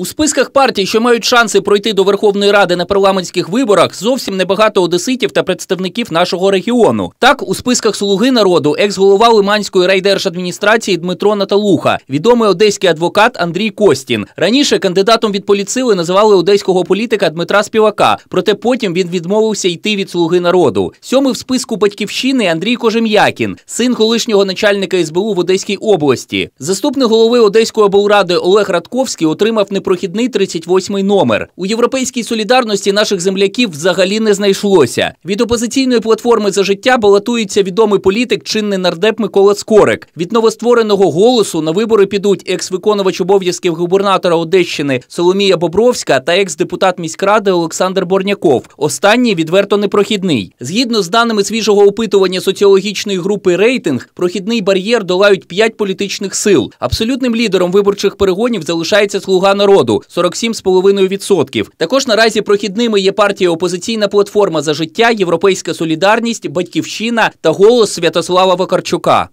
У списках партій, що мають шанси пройти до Верховної Ради на парламентських виборах, зовсім небагато одеситів та представників нашого регіону. Так, у списках Слуги народу, екс-голова Лиманської райдержадміністрації Дмитро Наталуха, відомий одеський адвокат Андрій Костін. Раніше кандидатом від поліцили називали одеського політика Дмитра Співака, проте потім він відмовився йти від слуги народу. Сьомий в списку батьківщини Андрій Кожем'якін, син колишнього начальника СБУ в Одеській області. Заступник голови Одеської облради Олег Радковський отримав не Прохідний 38-й номер. У європейській солідарності наших земляків взагалі не знайшлося. Від опозиційної платформи за життя балотується відомий політик, чинний нардеп Микола Скорик. Від новоствореного голосу на вибори підуть екс-виконувач обов'язків губернатора Одещини Соломія Бобровська та екс-депутат міськради Олександр Борняков. Останній відверто непрохідний. Згідно з даними свіжого опитування соціологічної групи рейтинг, прохідний бар'єр долають п'ять політичних сил. Абсолютним лідером виборчих перегонів залишається слуга народу народу 47,5%. Також наразі прохідними є партія Опозиційна платформа за життя, Європейська солідарність, Батьківщина та голос Святослава Вакарчука.